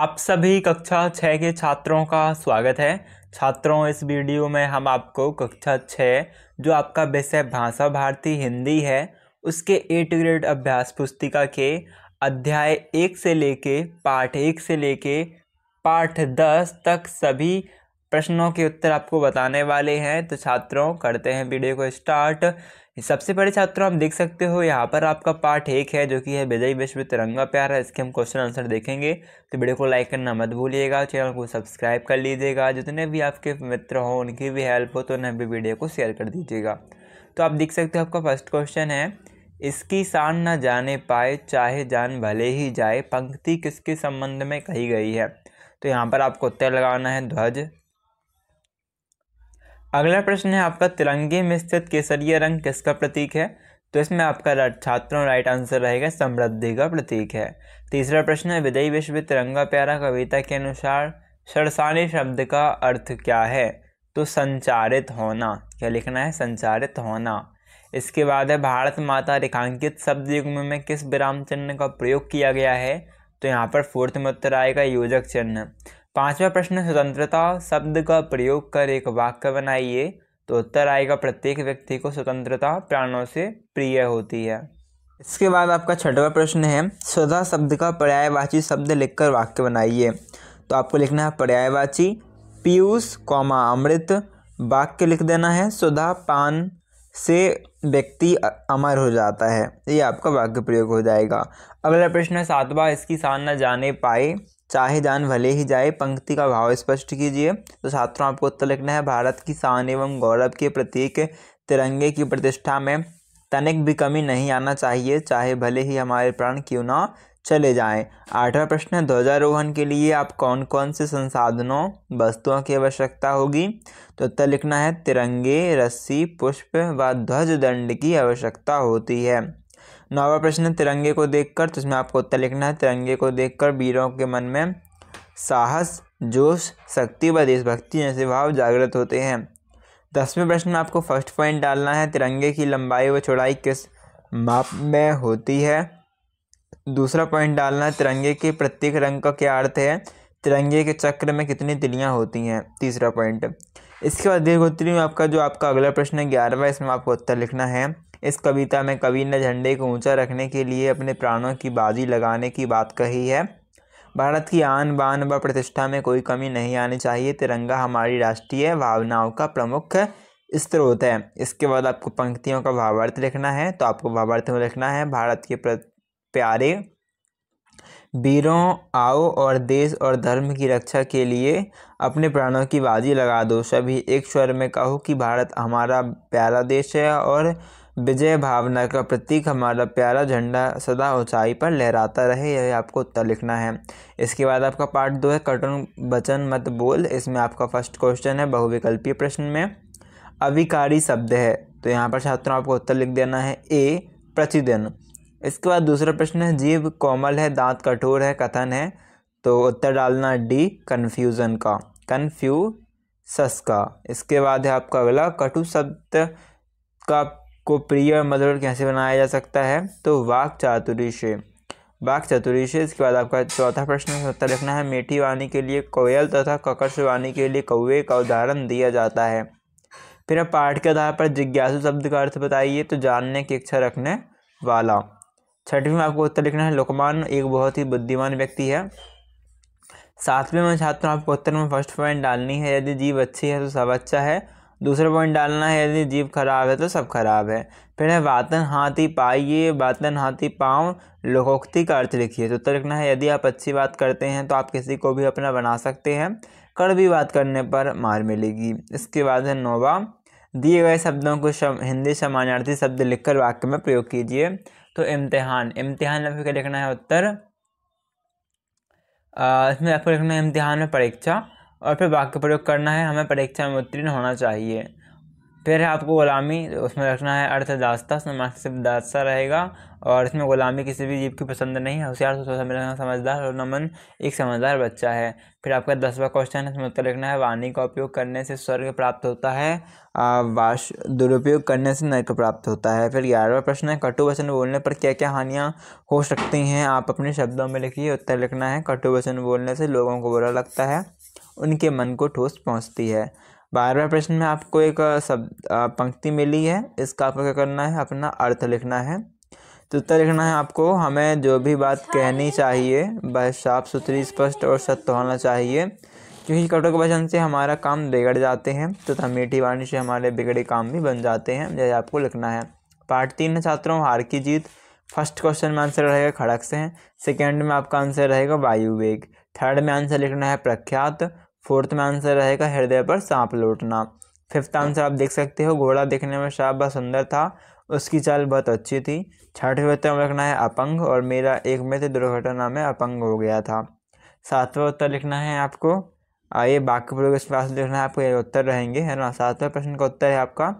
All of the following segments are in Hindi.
आप सभी कक्षा छः के छात्रों का स्वागत है छात्रों इस वीडियो में हम आपको कक्षा छः जो आपका विषय भाषा भारती हिंदी है उसके एट ग्रेड अभ्यास पुस्तिका के अध्याय एक से लेके पाठ एक से लेके पाठ दस तक सभी प्रश्नों के उत्तर आपको बताने वाले हैं तो छात्रों करते हैं वीडियो को स्टार्ट सबसे पहले छात्रों आप देख सकते हो यहाँ पर आपका पार्ट एक है जो कि है विजय विश्व तिरंगा प्यार है इसके हम क्वेश्चन आंसर देखेंगे तो वीडियो को लाइक करना मत भूलिएगा चैनल को सब्सक्राइब कर लीजिएगा जितने भी आपके मित्र हों उनकी भी हेल्प हो तो उन्हें भी वीडियो को शेयर कर दीजिएगा तो आप देख सकते हो आपका फर्स्ट क्वेश्चन है इसकी शान न जाने पाए चाहे जान भले ही जाए पंक्ति किसके संबंध में कही गई है तो यहाँ पर आपको उत्तर लगाना है ध्वज अगला प्रश्न है आपका तिरंगे में स्थित केसरिया रंग किसका प्रतीक है तो इसमें आपका छात्रों राइट आंसर रहेगा समृद्धि का प्रतीक है तीसरा प्रश्न है विदयी विश्व तिरंगा प्यारा कविता के अनुसार सरसानी शब्द का अर्थ क्या है तो संचारित होना क्या लिखना है संचारित होना इसके बाद है भारत माता रेखांकित शब्द युग्म में किस विराम चिन्ह का प्रयोग किया गया है तो यहाँ पर फोर्थ में उत्तर आएगा योजक चिन्ह पांचवा प्रश्न स्वतंत्रता शब्द का प्रयोग कर एक वाक्य बनाइए तो उत्तर आएगा प्रत्येक व्यक्ति को स्वतंत्रता प्राणों से प्रिय होती है इसके बाद आपका छठवा प्रश्न है स्वधा शब्द का पर्यायवाची शब्द लिखकर वाक्य बनाइए तो आपको लिखना है पर्यायवाची पीयूष कौमा अमृत वाक्य लिख देना है सुधा पान से व्यक्ति अमर हो जाता है ये आपका वाक्य प्रयोग हो जाएगा अगला प्रश्न है सातवा इसकी शान न जाने पाए चाहे जान भले ही जाए पंक्ति का भाव स्पष्ट कीजिए तो छात्रों आपको उत्तर लिखना है भारत की शान एवं गौरव के प्रतीक तिरंगे की प्रतिष्ठा में तनिक भी कमी नहीं आना चाहिए चाहे भले ही हमारे प्राण क्यों ना चले जाएं आठवां प्रश्न है ध्वजारोहण के लिए आप कौन कौन से संसाधनों वस्तुओं की आवश्यकता होगी तो उत्तर लिखना है तिरंगे रस्सी पुष्प व ध्वज दंड की आवश्यकता होती है नौवा प्रश्न है तिरंगे को देखकर तो इसमें आपको उत्तर लिखना है तिरंगे को देखकर वीरों के मन में साहस जोश शक्ति व देशभक्ति जैसे भाव जागृत होते हैं दसवें प्रश्न में आपको फर्स्ट पॉइंट डालना है तिरंगे की लंबाई व चौड़ाई किस माप में होती है दूसरा पॉइंट डालना है तिरंगे के प्रत्येक रंग का क्या अर्थ है तिरंगे के चक्र में कितनी तिलियाँ होती हैं तीसरा पॉइंट इसके बाद दीर्घोत्तरी में आपका जो आपका अगला प्रश्न है ग्यारहवा इसमें आपको उत्तर लिखना है इस कविता में कवि ने झंडे को ऊंचा रखने के लिए अपने प्राणों की बाजी लगाने की बात कही है भारत की आन बान व प्रतिष्ठा में कोई कमी नहीं आनी चाहिए तिरंगा हमारी राष्ट्रीय भावनाओं का प्रमुख स्त्रोत है इसके बाद आपको पंक्तियों का भावार्थ लिखना है तो आपको भावार्थ में लिखना है भारत के प्यारे वीरों आओ और देश और धर्म की रक्षा के लिए अपने प्राणों की बाजी लगा दो सभी एक स्वर में कहो कि भारत हमारा प्यारा देश है और विजय भावना का प्रतीक हमारा प्यारा झंडा सदा ऊंचाई पर लहराता रहे यह आपको उत्तर लिखना है इसके बाद आपका पार्ट दो है कठिन वचन मत बोल इसमें आपका फर्स्ट क्वेश्चन है बहुविकल्पीय प्रश्न में अविकारी शब्द है तो यहाँ पर छात्रों आपको उत्तर लिख देना है ए प्रतिदिन इसके बाद दूसरा प्रश्न है जीव कोमल है दांत कठोर है कथन है तो उत्तर डालना डी कन्फ्यूज़न का कन्फ्यू सस का इसके बाद है आपका अगला कटु शब्द का को प्रिय और मधुर कैसे बनाया जा सकता है तो वाक चातुरी से वाक चतुरी से इसके बाद आपका चौथा प्रश्न उत्तर लिखना है मीठी वाणी के लिए कोयल तथा ककर्ष वाणी के लिए कौवे का उदाहरण दिया जाता है फिर आप पाठ के आधार पर जिज्ञासु शब्द का अर्थ बताइए तो जानने की इच्छा रखने वाला छठवीं में आपको उत्तर लिखना है लोकमान एक बहुत ही बुद्धिमान व्यक्ति है सातवें में छात्रों आपको उत्तर में फर्स्ट पॉइंट डालनी है यदि जीव अच्छी है तो सब अच्छा है दूसरा पॉइंट डालना है यदि जीव खराब है तो सब खराब है फिर है वातन हाथी पाइए वातन हाथी पाँव लोकोक्ति का अर्थ लिखिए तो उत्तर लिखना है यदि आप अच्छी बात करते हैं तो आप किसी को भी अपना बना सकते हैं कड़वी बात करने पर मार मिलेगी इसके बाद है नोवा दिए गए शब्दों को शम, हिंदी समानार्थी शब्द लिखकर वाक्य में प्रयोग कीजिए तो इम्तिहान इम्तिहान में क्या लिखना है उत्तर इसमें आपको लिखना है इम्तिहान में परीक्षा और फिर वाक्य प्रयोग करना है हमें परीक्षा में उत्तीर्ण होना चाहिए फिर है आपको ग़ुलामी उसमें रखना है अर्थ दास्ता समाज सिर्फ दास्ता रहेगा और इसमें ग़ुलामी किसी भी जीव की पसंद नहीं है होशियार सोचा समझना समझदार और नमन एक समझदार बच्चा है फिर आपका दसवा क्वेश्चन है इसमें उत्तर लिखना है वाणी का उपयोग करने से स्वर्ग प्राप्त होता है वाश दुरुपयोग करने से नर्क प्राप्त होता है फिर ग्यारहवा प्रश्न है कटु वचन बोलने पर क्या क्या हानियाँ हो सकती हैं आप अपने शब्दों में लिखिए उत्तर लिखना है कटु वचन बोलने से लोगों को बुरा लगता है उनके मन को ठोस पहुँचती है बारहवें प्रश्न में आपको एक शब्द पंक्ति मिली है इसका आपको क्या करना है अपना अर्थ लिखना है तो उत्तर लिखना है आपको हमें जो भी बात कहनी चाहिए वह साफ सुथरी स्पष्ट और सत्य होना चाहिए क्योंकि कटोक वचन से हमारा काम बिगड़ जाते हैं तथा तो मीठी वाणी से हमारे बिगड़े काम भी बन जाते हैं यह आपको लिखना है पार्ट तीन में छात्रों हार की जीत फर्स्ट क्वेश्चन में आंसर रहेगा खड़क से सेकेंड में आपका आंसर रहेगा वायु वेग थर्ड में आंसर लिखना है प्रख्यात फोर्थ में आंसर रहेगा हृदय पर सांप लौटना फिफ्थ आंसर आप देख सकते हो घोड़ा देखने में साफ बहुत सुंदर था उसकी चाल बहुत अच्छी थी छठवें उत्तर में लिखना है अपंग और मेरा एक मित्र दुर्घटना में अपंग हो गया था सातवा उत्तर लिखना है आपको आइए बाकी प्रयोग इस पास लिखना है आपको ये उत्तर रहेंगे है ना सातवें प्रश्न का उत्तर है आपका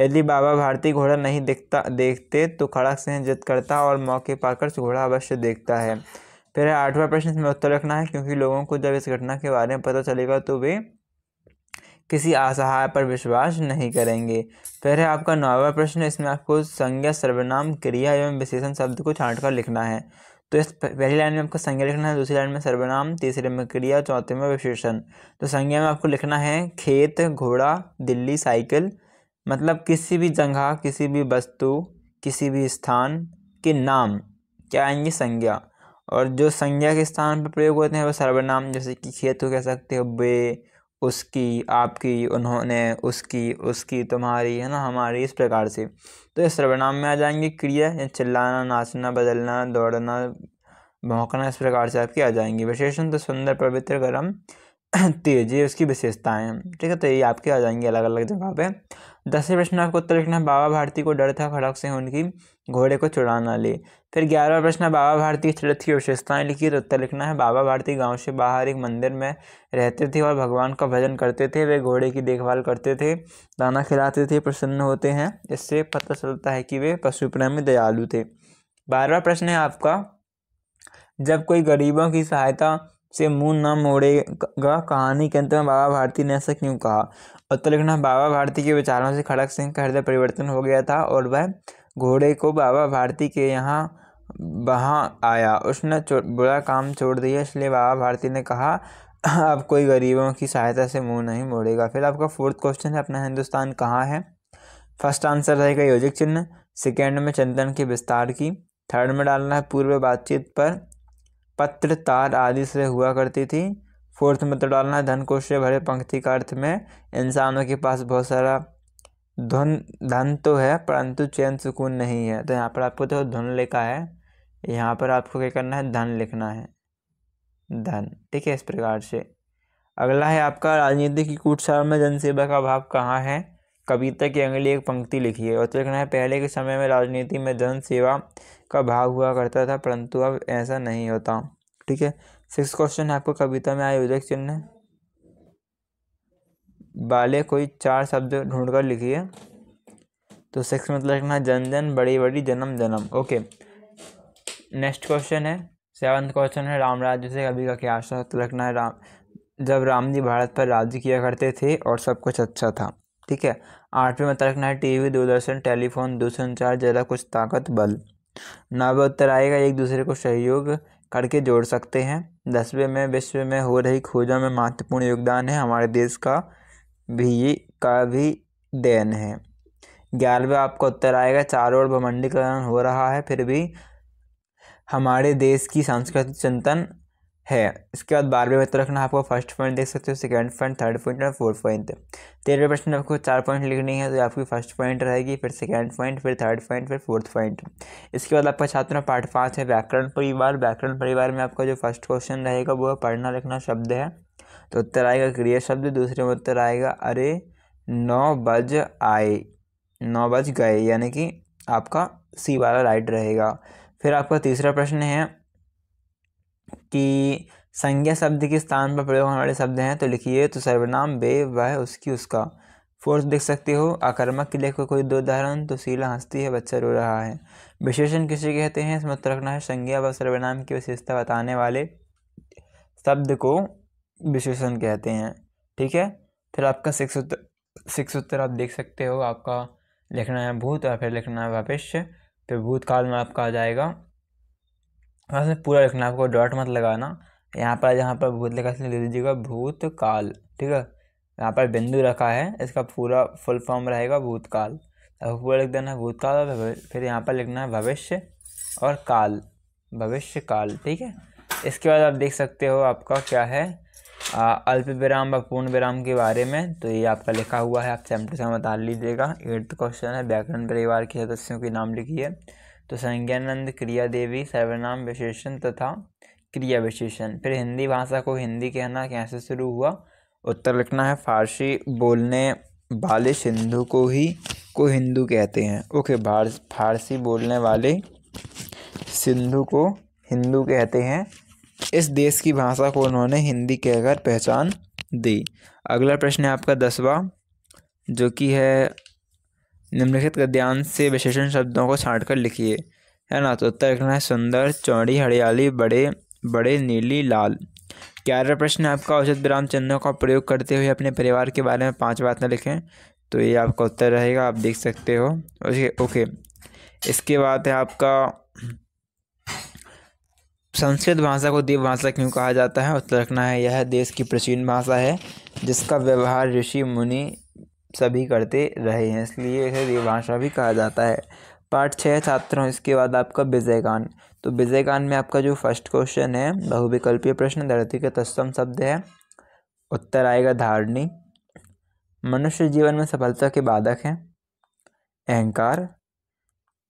यदि बाबा भारती घोड़ा नहीं देखता देखते तो खड़ा से जिद करता और मौके पाकर घोड़ा अवश्य देखता है फिर आठवां प्रश्न इसमें उत्तर रखना है क्योंकि लोगों को जब इस घटना के बारे में पता चलेगा तो वे किसी असहाय पर विश्वास नहीं करेंगे फिर है आपका नौवा प्रश्न इसमें आपको संज्ञा सर्वनाम क्रिया एवं विशेषण शब्द को छांट कर लिखना है तो इस पहली लाइन में आपको संज्ञा लिखना है दूसरी लाइन में सर्वनाम तीसरे में क्रिया चौथे में विशेषण तो संज्ञा में आपको लिखना है खेत घोड़ा दिल्ली साइकिल मतलब किसी भी जगह किसी भी वस्तु किसी भी स्थान के नाम क्या आएंगे संज्ञा और जो संज्ञा के स्थान पर प्रयोग होते हैं वो सर्वनाम जैसे कि खेत को कह सकते हो बे उसकी आपकी उन्होंने उसकी उसकी तुम्हारी है ना हमारी इस प्रकार से तो ये सर्वनाम में आ जाएंगे क्रिया या चिल्लाना नाचना बदलना दौड़ना भौंकना इस प्रकार से आपकी आ जाएंगी विशेषण तो सुंदर पवित्र गर्म तेज ये उसकी विशेषताएं ठीक है तो ये आपके आ जाएंगे अलग अलग जगह पे दसवें प्रश्न आपको उत्तर लिखना बाबा भारती को डर था खड़क से उनकी घोड़े को चुड़ाना ना ले फिर ग्यारहवा प्रश्न बाबा भारती चरित्र की विशेषताएं लिखी तो उत्तर लिखना है बाबा भारती गांव से बाहर एक मंदिर में रहते थे और भगवान का भजन करते थे वे घोड़े की देखभाल करते थे दाना खिलाते थे प्रसन्न होते हैं इससे पता चलता है कि वे पशु प्रेमी दयालु थे बारहवा प्रश्न है आपका जब कोई गरीबों की सहायता से मुंह न मोड़ेगा कहानी के अंत में बाबा भारती ने ऐसा क्यों कहा उत्तर लिखना बाबा भारती के विचारों से खड़ग सिंह का हृदय परिवर्तन हो गया था और वह घोड़े को बाबा भारती के यहाँ वहाँ आया उसने बुरा काम छोड़ दिया इसलिए बाबा भारती ने कहा अब कोई गरीबों की सहायता से मुंह नहीं मोड़ेगा फिर आपका फोर्थ क्वेश्चन है अपना हिंदुस्तान कहाँ है फर्स्ट आंसर रहेगा योजक चिन्ह सेकेंड में चंदन के विस्तार की थर्ड में डालना है पूर्व बातचीत पर पत्र तार आदि से हुआ करती थी फोर्थ में तो डालना है धन कोश से भरे पंक्ति का अर्थ में इंसानों के पास बहुत सारा धुन धन तो है परंतु चैन सुकून नहीं है तो यहाँ पर आपको तो धुन लिखा है यहाँ पर आपको क्या करना है धन लिखना है धन ठीक है इस प्रकार से अगला है आपका राजनीति की कूटसार में जनसेवा का अभाव कहाँ है कविता की अंगली एक पंक्ति लिखी है और लिखना है पहले के समय में राजनीति में जन सेवा का भाग हुआ करता था परंतु अब ऐसा नहीं होता ठीक है सिक्स क्वेश्चन है आपको कविता में आयोजक चिन्ह बाले कोई चार शब्द ढूंढकर लिखिए तो सिक्स मतलब लिखना जन जन बड़ी बड़ी जन्म जन्म ओके नेक्स्ट क्वेश्चन है सेवंथ क्वेश्चन है राम राज्य से कभी का क्या आशा तो लिखना है राम जब राम जी भारत पर राज्य किया करते थे और सब कुछ अच्छा था ठीक है आठवें में रखना है टीवी दूरदर्शन टेलीफोन दूरसंचार ज़्यादा कुछ ताकत बल नवे उत्तर आएगा एक दूसरे को सहयोग करके जोड़ सकते हैं दसवें में विश्व में हो रही खोजों में महत्वपूर्ण योगदान है हमारे देश का भी का भी देन है ग्यारहवें आपका उत्तर आएगा चारों ओर भ्रमंडीकरण हो रहा है फिर भी हमारे देश की सांस्कृतिक चिंतन है इसके बाद बारहवें में तो रखना आपको फर्स्ट पॉइंट देख सकते हो सेकंड पॉइंट थर्ड पॉइंट और फोर्थ पॉइंट तेरहवें प्रश्न आपको चार पॉइंट लिखनी है तो आपकी फर्स्ट पॉइंट रहेगी फिर सेकंड पॉइंट फिर थर्ड पॉइंट फिर फोर्थ पॉइंट इसके बाद आपका छात्र पार्ट पाँच है व्याकरण परिवार व्याकरण परिवार में आपका जो फर्स्ट क्वेश्चन रहेगा वो पढ़ना लिखना शब्द है तो उत्तर आएगा क्रिया शब्द दूसरे में उत्तर आएगा अरे नौ बज आए नौ बज गए यानी कि आपका सी वाला राइट रहेगा फिर आपका तीसरा प्रश्न है कि संज्ञा शब्द के स्थान पर प्रयोग होने वाले शब्द हैं तो लिखिए तो सर्वनाम वे वह उसकी उसका फोर्थ देख सकते हो आक्रमक के लिए को कोई दो उदाहरण तो शीला हंसती है बच्चा रो रहा है विशेषण किसे कहते हैं इसमें उत्तर रखना है संज्ञा व सर्वनाम की विशेषता बताने वाले शब्द को विशेषण कहते हैं ठीक है फिर आपका सिक्स उत्तर सिक्स उत्तर आप देख सकते हो आपका लिखना है भूत और फिर लिखना है भविष्य फिर भूतकाल में आपका आ जाएगा हाँ पूरा लिखना आपको डॉट मत लगाना यहाँ पर जहाँ पर भूत लिखा इसमें ले लीजिएगा भूतकाल ठीक है यहाँ पर बिंदु रखा है इसका पूरा फुल फॉर्म रहेगा भूतकाल पूरा लिख देना है भूतकाल और फिर यहाँ पर लिखना है भविष्य और काल भविष्य काल ठीक है इसके बाद आप देख सकते हो आपका क्या है अल्प विराम व पूर्ण विराम के बारे में तो ये आपका लिखा हुआ है आप सेम टू सेम बता लीजिएगा एट्थ क्वेश्चन है व्याकरण परिवार के सदस्यों के नाम लिखिए तो संज्ञानंद क्रिया देवी सर्वनाम विशेषण तथा क्रिया विशेषण फिर हिंदी भाषा को हिंदी कहना कैसे शुरू हुआ उत्तर लिखना है फारसी बोलने वाले सिंधु को ही को हिंदू कहते हैं ओके फारसी बोलने वाले सिंधु को हिंदू कहते हैं इस देश की भाषा को उन्होंने हिंदी कहकर पहचान दी अगला प्रश्न है आपका दसवा जो कि है निम्नलिखित गद्यांश से विशेषण शब्दों को छाँट कर लिखिए है ना तो उत्तर लिखना है सुंदर चौड़ी हरियाली बड़े बड़े नीली लाल ग्यारह प्रश्न आपका औषध विराम चिन्हों का प्रयोग करते हुए अपने परिवार के बारे में पांच बातें लिखें तो ये आपका उत्तर रहेगा आप देख सकते हो ओके ओके इसके बाद है आपका संस्कृत भाषा को देव भाषा क्यों कहा जाता है उत्तर रखना है यह देश की प्राचीन भाषा है जिसका व्यवहार ऋषि मुनि सभी करते रहे हैं इसलिए इसे देवभाषा भी कहा जाता है पार्ट छः छात्रों इसके बाद आपका विजयगान तो विजयगान में आपका जो फर्स्ट क्वेश्चन है बहुविकल्पीय प्रश्न धरती का तत्सम शब्द है उत्तर आएगा धारणी मनुष्य जीवन में सफलता के बाधक हैं अहंकार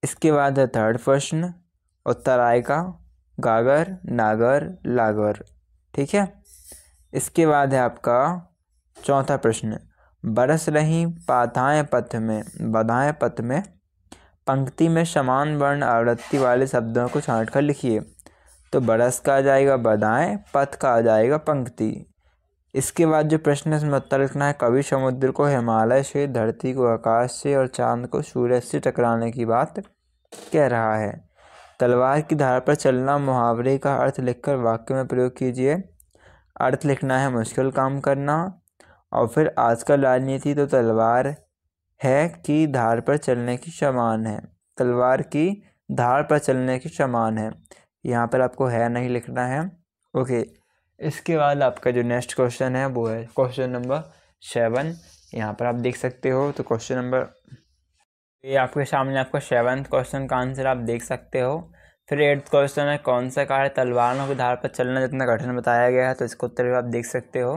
इसके बाद है थर्ड प्रश्न उत्तर आएगा गागर नागर लागर ठीक है इसके बाद है आपका चौथा प्रश्न बरस रही पाथाएँ पथ में बधाएँ पथ में पंक्ति में समान वर्ण आवृत्ति वाले शब्दों को छाँट कर लिखिए तो बरस का आ जाएगा बधाएँ पथ का आ जाएगा पंक्ति इसके बाद जो प्रश्न इसमें उत्तर लिखना है कवि समुद्र को हिमालय से धरती को आकाश से और चांद को सूरज से टकराने की बात कह रहा है तलवार की धार पर चलना मुहावरे का अर्थ लिखकर वाक्य में प्रयोग कीजिए अर्थ लिखना है मुश्किल काम करना और फिर आजकल राजनीति तो तलवार है कि धार पर चलने की समान है तलवार की धार पर चलने की समान है यहाँ पर आपको है नहीं लिखना है ओके इसके बाद आपका जो नेक्स्ट क्वेश्चन है वो है क्वेश्चन नंबर सेवन यहाँ पर आप देख सकते हो तो क्वेश्चन नंबर ये आपके सामने आपका सेवन्थ क्वेश्चन का आंसर आप देख सकते हो फिर एट्थ क्वेश्चन है कौन सा कार्य तलवारों के धार पर चलना जितना कठिन बताया गया है तो इसको उत्तर भी आप देख सकते हो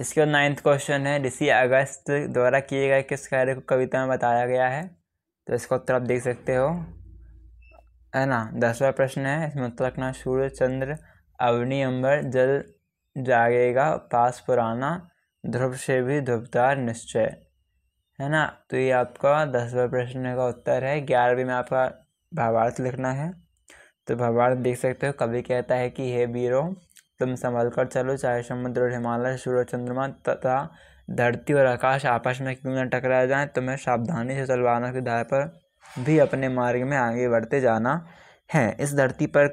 इसके बाद नाइन्थ क्वेश्चन है ऋषि अगस्त द्वारा किए गए किस कार्य को कविता में बताया गया है तो इसका उत्तर आप देख सकते हो है ना दसवा प्रश्न है इसमें उत्तर रखना सूर्य चंद्र अवनी अंबर जल जागेगा पास पुराना ध्रुव से भी ध्रुवतार निश्चय है ना तो ये आपका दसवा प्रश्न का उत्तर है ग्यारहवीं में आपका भावार्थ लिखना है तो भावार्थ देख सकते हो कभी कहता है कि हे वीरों तुम संभल कर चलो चाहे समुद्र और हिमालय सूर्य चंद्रमा तथा धरती और आकाश आपस में क्यों न टकरा जाए तुम्हें सावधानी से सलवानों के धार पर भी अपने मार्ग में आगे बढ़ते जाना है इस धरती पर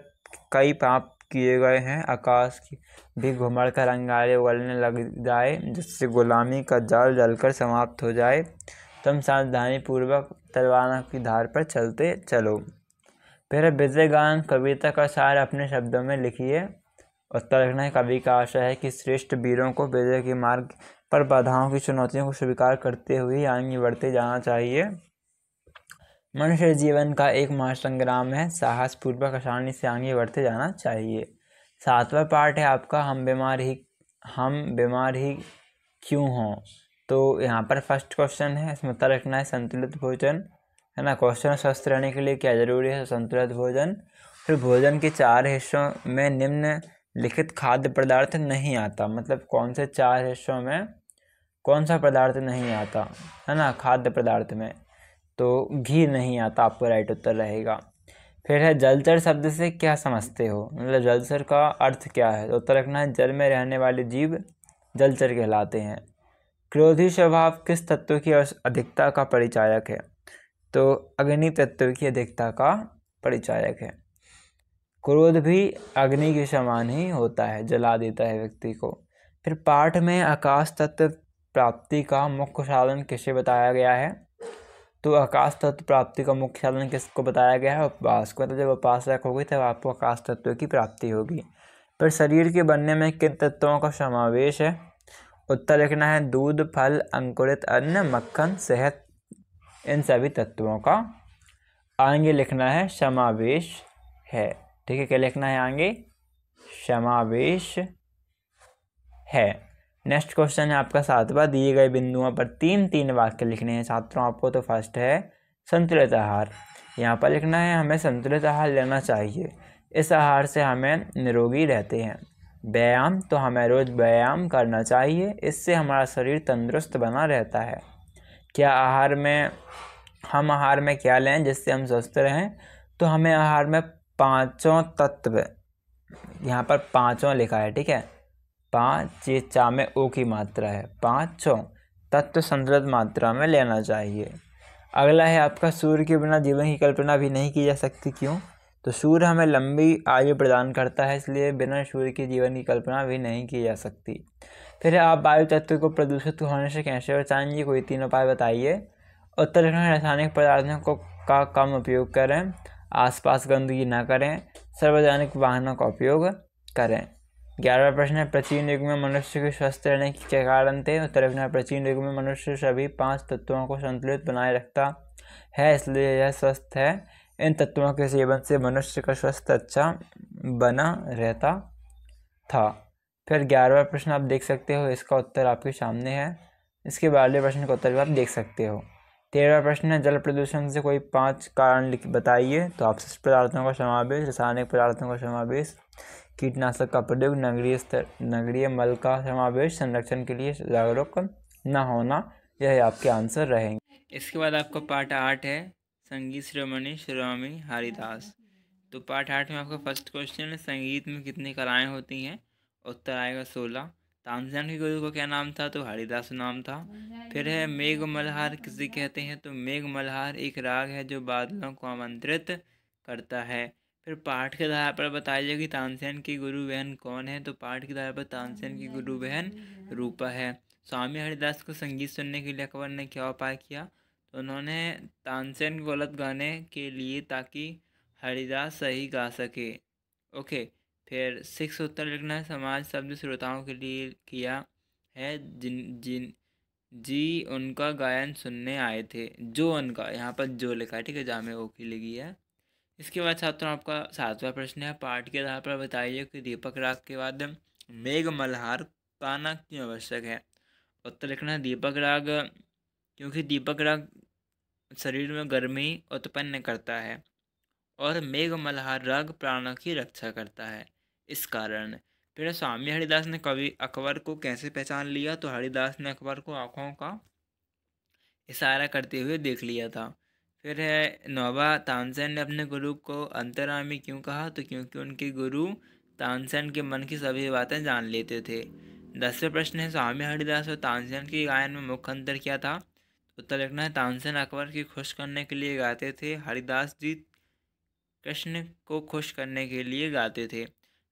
कई पाप किए गए हैं आकाश की भी घुमड़ कर अंगारे उगलने लग जाए जिससे गुलामी का जाल जलकर समाप्त हो जाए तुम सावधानी पूर्वक तलवारों की धार पर चलते चलो फिर विजय गान कविता का सार अपने शब्दों में लिखिए उत्तर रखना है कवि का आशय है कि श्रेष्ठ वीरों को विजय के मार्ग पर बाधाओं की चुनौतियों को स्वीकार करते हुए आगे बढ़ते जाना चाहिए मनुष्य जीवन का एक महासंग्राम है साहस पूर्वक आसानी से आगे बढ़ते जाना चाहिए सातवां पार्ट है आपका हम बीमार ही हम बीमार ही क्यों हों तो यहाँ पर फर्स्ट क्वेश्चन है इसमें उत्तर रखना है संतुलित भोजन है ना क्वेश्चन स्वस्थ रहने के लिए क्या ज़रूरी है संतुलित भोजन फिर भोजन के चार हिस्सों में निम्न लिखित खाद्य पदार्थ नहीं आता मतलब कौन से चार हिस्सों में कौन सा पदार्थ नहीं आता है ना खाद्य पदार्थ में तो घी नहीं आता आपको राइट उत्तर रहेगा फिर है जलचर शब्द से क्या समझते हो मतलब जलचर का अर्थ क्या है तो उत्तर रखना है जल में रहने वाले जीव जलचर कहलाते हैं क्रोधी स्वभाव किस तत्व की अधिकता का परिचायक है तो अग्नि तत्व की अधिकता का परिचायक है क्रोध भी अग्नि के समान ही होता है जला देता है व्यक्ति को फिर पाठ में आकाश तत्व प्राप्ति का मुख्य साधन किसे बताया गया है तो आकाश तत्व प्राप्ति का मुख्य साधन किसको बताया गया है उपवास को मतलब जब उपवास रखोगे तब आपको आकाश तत्व की प्राप्ति होगी फिर शरीर के बनने में किन तत्वों का समावेश है उत्तर लिखना है दूध फल अंकुरित अन्न मक्खन सेहत इन सभी तत्वों का आगे लिखना है समावेश है ठीक है क्या लिखना है आगे समावेश है नेक्स्ट क्वेश्चन है आपका सातवा दिए गए बिंदुओं पर तीन तीन वाक्य लिखने हैं छात्रों आपको तो फर्स्ट है संतुलित आहार यहाँ पर लिखना है हमें संतुलित आहार लेना चाहिए इस आहार से हमें निरोगी रहते हैं व्यायाम तो हमें रोज़ व्यायाम करना चाहिए इससे हमारा शरीर तंदुरुस्त बना रहता है क्या आहार में हम आहार में क्या लें जिससे हम स्वस्थ रहें तो हमें आहार में पांचों तत्व यहाँ पर पांचों लिखा है ठीक है पाँच ये चा में ओ की मात्रा है पाँचों तत्व संतुलित मात्रा में लेना चाहिए अगला है आपका सूर्य के बिना जीवन की कल्पना भी नहीं की जा सकती क्यों तो सूर्य हमें लंबी आयु प्रदान करता है इसलिए बिना सूर्य के जीवन की कल्पना भी नहीं की जा सकती फिर आप वायु तत्व को प्रदूषित होने से कैसे बचाएंगे कोई तीन उपाय बताइए उत्तराखंड रासायनिक पदार्थों को का कम उपयोग करें आसपास गंदगी ना करें सार्वजनिक वाहनों का उपयोग करें ग्यारहवा प्रश्न है प्राचीन युग में मनुष्य के स्वस्थ रहने के क्या कारण थे उत्तर रखना प्राचीन युग में मनुष्य सभी पांच तत्वों को संतुलित बनाए रखता है इसलिए यह स्वस्थ है इन तत्वों के सेवन से मनुष्य का स्वस्थ अच्छा बना रहता था फिर ग्यारहवा प्रश्न आप देख सकते हो इसका उत्तर आपके सामने है इसके बारहवें प्रश्न का उत्तर भी आप देख सकते हो तेरहवा प्रश्न है जल प्रदूषण से कोई पांच कारण बताइए तो शिष्ट पदार्थों का समावेश रासायनिक पदार्थों का समावेश कीटनाशक का प्रयोग नगरीय स्तर नगरीय मल का समावेश संरक्षण के लिए जागरूक न होना यह आपके आंसर रहेंगे इसके बाद आपका पार्ट आठ है संगीत श्रोमणि श्रोमी हरिदास तो पार्ट आठ में आपका फर्स्ट क्वेश्चन है संगीत में कितनी कलाएँ होती हैं उत्तर आएगा सोलह तानसेन के गुरु का क्या नाम था तो हरिदास नाम था फिर है मेघ मल्हार किसे कहते हैं तो मेघ मल्हार एक राग है जो बादलों को आमंत्रित करता है फिर पाठ के आधार पर बताया जाए कि तानसेन की गुरु बहन कौन है तो पाठ के आधार पर तानसेन की गुरु बहन रूपा है स्वामी हरिदास को संगीत सुनने के लिए अकबर ने क्या उपाय किया तो उन्होंने तानसेन को गलत गाने के लिए ताकि हरिदास सही गा सके ओके फिर सिक्स उत्तर लिखना समाज शब्द श्रोताओं के लिए किया है जिन जिन जी उनका गायन सुनने आए थे जो उनका यहाँ पर जो लिखा है ठीक है जामे ओ की लिखी है इसके बाद छात्रों आपका सातवां प्रश्न है पाठ के आधार पर बताइए कि दीपक राग के बाद मेघ मल्हार काना क्यों आवश्यक है उत्तर लिखना दीपक राग क्योंकि दीपक राग शरीर में गर्मी उत्पन्न करता है और मेघ मल्हार राग प्राणों की रक्षा करता है इस कारण फिर स्वामी हरिदास ने कवि अकबर को कैसे पहचान लिया तो हरिदास ने अकबर को आँखों का इशारा करते हुए देख लिया था फिर है नोबा तानसेन ने अपने गुरु को अंतरामी क्यों कहा तो क्योंकि उनके गुरु तानसेन के मन की सभी बातें जान लेते थे दसवें प्रश्न है स्वामी हरिदास और तानसेन के गायन में मुख्य अंतर क्या था उत्तर लिखना है तानसेन अकबर की खुश करने के लिए गाते थे हरिदास जी कृष्ण को खुश करने के लिए गाते थे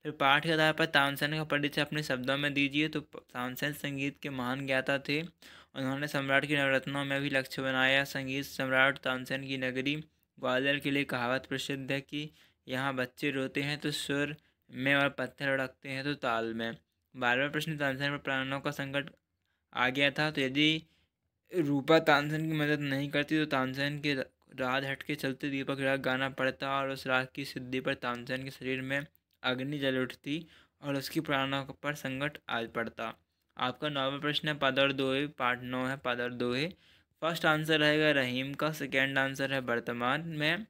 जो पाठ के आधार पर तानसेन का परिचय अपने शब्दों में दीजिए तो तानसेन संगीत के महान ज्ञाता थे उन्होंने सम्राट की नवरत्नों में भी लक्ष्य बनाया संगीत सम्राट तानसेन की नगरी ग्वालियर के लिए कहावत प्रसिद्ध है कि यहाँ बच्चे रोते हैं तो सुर में और पत्थर अड़कते हैं तो ताल में बारहवा प्रश्न तानसेन पर प्राणों का संकट आ गया था तो यदि रूपा तानसेन की मदद नहीं करती तो तानसेन के राज हट के चलते दीपक राग गाना पड़ता और उस राग की सिद्धि पर तानसेन के शरीर में अग्नि जल उठती और उसकी प्राणों पर संकट आ पड़ता आपका नौवा प्रश्न है पदर दोहे पार्ट नौ है पदर दोहे फर्स्ट आंसर रहेगा रहीम का सेकेंड आंसर है वर्तमान में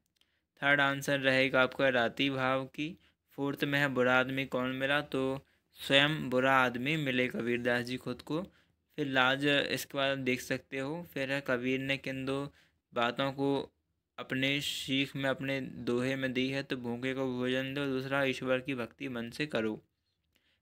थर्ड आंसर रहेगा आपका राती भाव की फोर्थ में है बुरा आदमी कौन मिला तो स्वयं बुरा आदमी मिले कबीरदास जी खुद को फिर लाज इसके बाद देख सकते हो फिर है कबीर ने किन दो बातों को अपने शीख में अपने दोहे में दी है तो भूखे को भोजन दो दूसरा ईश्वर की भक्ति मन से करो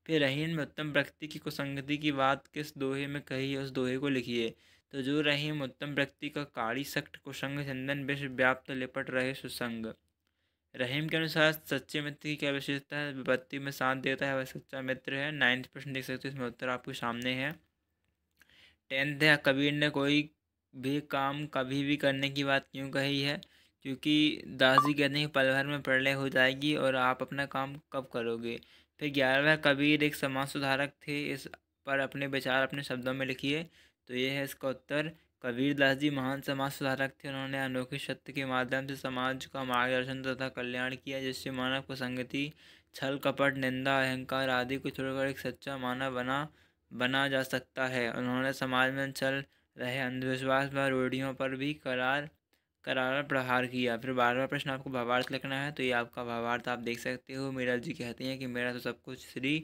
फिर रहीम में उत्तम प्रकृति की कुसंगति की बात किस दोहे में कही है उस दोहे को लिखिए तो जो रहीम उत्तम व्यक्ति का काड़ी सख्त कुसंग चंदन विश्व व्याप्त लिपट रहे सुसंग रहीम के अनुसार सच्चे मित्र की क्या विशेषता है विपत्ति में साथ देता है वह सच्चा मित्र है नाइन्थ प्रश्न देख सकते हो इसमें उत्तर आपके सामने है टेंथ है कबीर ने कोई भी काम कभी भी करने की बात क्यों कही है क्योंकि दास जी कहते हैं पल भर में प्रलय हो जाएगी और आप अपना काम कब करोगे फिर ग्यारहवा कबीर एक समाज सुधारक थे इस पर अपने विचार अपने शब्दों में लिखिए तो ये है इसका उत्तर कबीर दास जी महान समाज सुधारक थे उन्होंने अनोखे सत्य के माध्यम से समाज का मार्गदर्शन तथा कल्याण किया जिससे मानव को संगति छल कपट निंदा अहंकार आदि को छोड़कर एक सच्चा मानव बना बना जा सकता है उन्होंने समाज में छल रहे अंधविश्वास व रूढ़ियों पर भी करार करार प्रहार किया फिर बारहवा प्रश्न आपको भावार्थ लिखना है तो ये आपका भावार्थ आप देख सकते हो मीरा जी कहते हैं कि मेरा तो सब कुछ श्री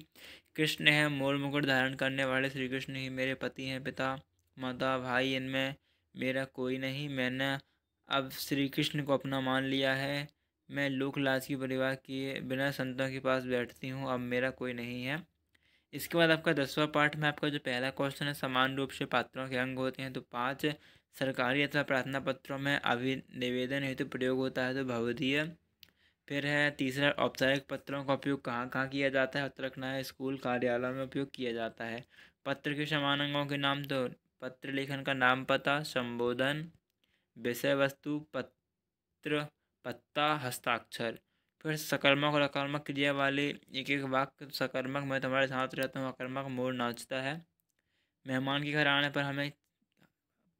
कृष्ण है मोल मुकुट धारण करने वाले श्री कृष्ण ही मेरे पति हैं पिता माता भाई इनमें मेरा कोई नहीं मैंने अब श्री कृष्ण को अपना मान लिया है मैं लोक लाज की परिवार किए बिना संतों के पास बैठती हूँ अब मेरा कोई नहीं है इसके बाद आपका दसवां पाठ में आपका जो पहला क्वेश्चन है समान रूप से पात्रों के अंग होते हैं तो पाँच सरकारी अथवा प्रार्थना पत्रों में अभि निवेदन हेतु तो प्रयोग होता है तो भवदीय फिर है तीसरा औपचारिक पत्रों का उपयोग कहाँ कहाँ किया जाता है उत्तर रखना है स्कूल कार्यालयों में उपयोग किया जाता है पत्र के समान अंगों के नाम तो पत्र लेखन का नाम पता संबोधन विषय वस्तु पत्र पत्ता हस्ताक्षर फिर सकर्मक और अकर्मक क्रिया वाले एक एक वाक्य सकर्मक मैं तुम्हारे साथ रहता हूँ अकर्मक मोर नाचता है मेहमान के घर आने पर हमें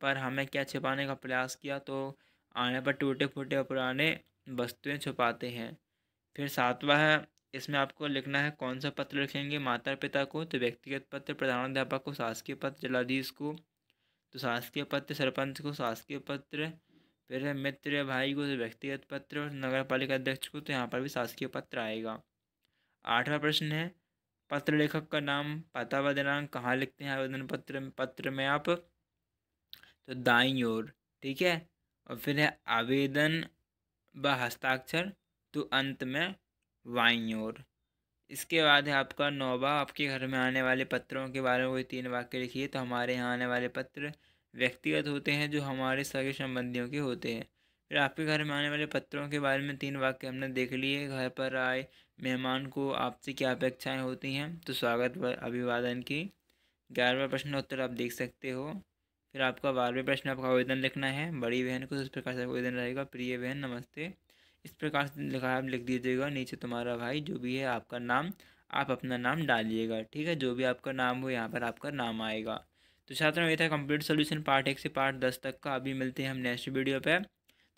पर हमें क्या छिपाने का प्रयास किया तो आने पर टूटे फूटे और पुराने वस्तुएं छुपाते हैं फिर सातवा है इसमें आपको लिखना है कौन सा पत्र लिखेंगे माता पिता को तो व्यक्तिगत पत्र प्रधानाध्यापक को शासकीय पत्र जलाधीश को तो शासकीय पत्र सरपंच को शासकीय पत्र फिर है मित्र या भाई को व्यक्तिगत पत्र और नगर पालिका अध्यक्ष को तो यहाँ पर भी शासकीय पत्र आएगा आठवां प्रश्न है पत्र लेखक का नाम पता व दिनांक कहाँ लिखते हैं आवेदन पत्र में पत्र में आप तो दाई ओर ठीक है और फिर है आवेदन व हस्ताक्षर तो अंत में वाई ओर इसके बाद है आपका नौवा आपके घर में आने वाले पत्रों के बारे में कोई तीन वाक्य लिखिए तो हमारे यहाँ आने वाले पत्र व्यक्तिगत होते हैं जो हमारे सगे संबंधियों के होते हैं फिर आपके घर में आने वाले पत्रों के बारे में तीन वाक्य हमने देख लिए घर पर आए मेहमान को आपसे क्या अपेक्षाएँ होती हैं तो स्वागत व अभिवादन की ग्यारहवा प्रश्न उत्तर आप देख सकते हो फिर आपका बारहवें प्रश्न आपका आवेदन लिखना है बड़ी बहन को इस प्रकार से आवेदन रहेगा प्रिय बहन नमस्ते इस प्रकार से लिखा आप लिख दीजिएगा नीचे तुम्हारा भाई जो भी है आपका नाम आप अपना नाम डालिएगा ठीक है जो भी आपका नाम हो यहाँ पर आपका नाम आएगा तो छात्रों ये था कंप्लीट सोल्यूशन पार्ट एक से पार्ट दस तक का अभी मिलते हैं हम नेक्स्ट वीडियो पर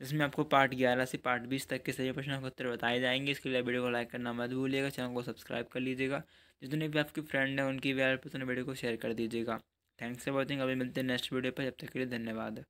जिसमें आपको पार्ट ग्यारह से पार्ट बीस तक के सही प्रश्नों के उत्तर बताए जाएंगे इसके लिए वीडियो को लाइक करना मत भूलिएगा चैनल को सब्सक्राइब कर लीजिएगा जितने भी आपके फ्रेंड हैं उनकी भी हेल्प उतने वीडियो को शेयर कर दीजिएगा थैंक्स फॉर वॉचिंग अभी मिलते हैं नेक्स्ट वीडियो पर जब तक के लिए धन्यवाद